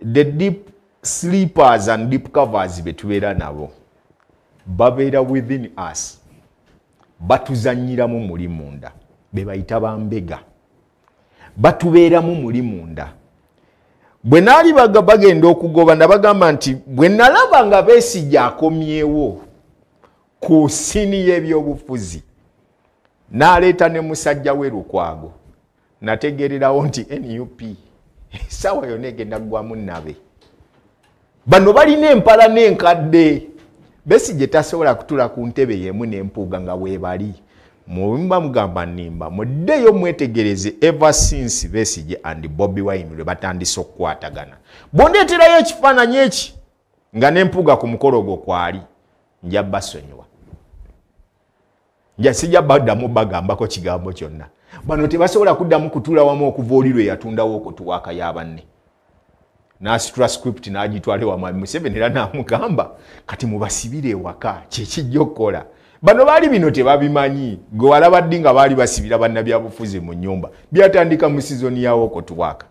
the deep sleepers and deep covers betubeera nabo babeera within us batuzanyiramu muli munda bebayita bambega batubeeramu muli munda bwe naali bagenda okugoba nabagamba nti bwe nalaba nga besijja akomyewo ku sini y'ebyobufuzi naleeta ne musajja we lukwago nategererawo nti nup esaawa yonna egenda kugwamu nabe bano balina empala n'enkadde besi gye tasobola kutula ku ntebe yemu n'empuuga nga weebali mumba mugamba nnimba muddeyo mwetegereze ever since besigye and bobi wine lwe batandise okukwatagana bwondeeterayo ekifaananyi eki nga n'empuuga ku mukolo gwo kwali njabbasonyiwa njasijja baddamu bagambako kigambo kyonna bano tebasobola kuddamu kutula wamu okuva oliro eyatundawo okutuwaaka yabanne nasitula script n'agitwala ewamwami museveni era namugamba kati mubasibire ewaka kyekijja okukola bano baali bino tebabimanyi gwe walabaddi nga baali basibira bannabyabufuzi mu nnyumba byatandika mu sizoni yawo okutuwaaka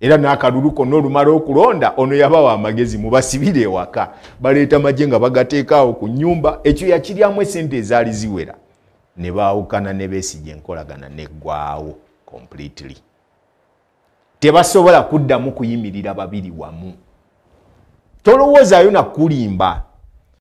era n'akalulu konna olumala okulonda ono yabawa amagezi mubasibire ewaka baleeta magye nga bagateekaawo ku nnyumba ekyo yakiryamu esente ezaali ziwera ne baawukana ne beesija enkolagana neggwaawo completely tebasobola kuddamu kuyimirira babiri wamu tolowoozaayo nakulimba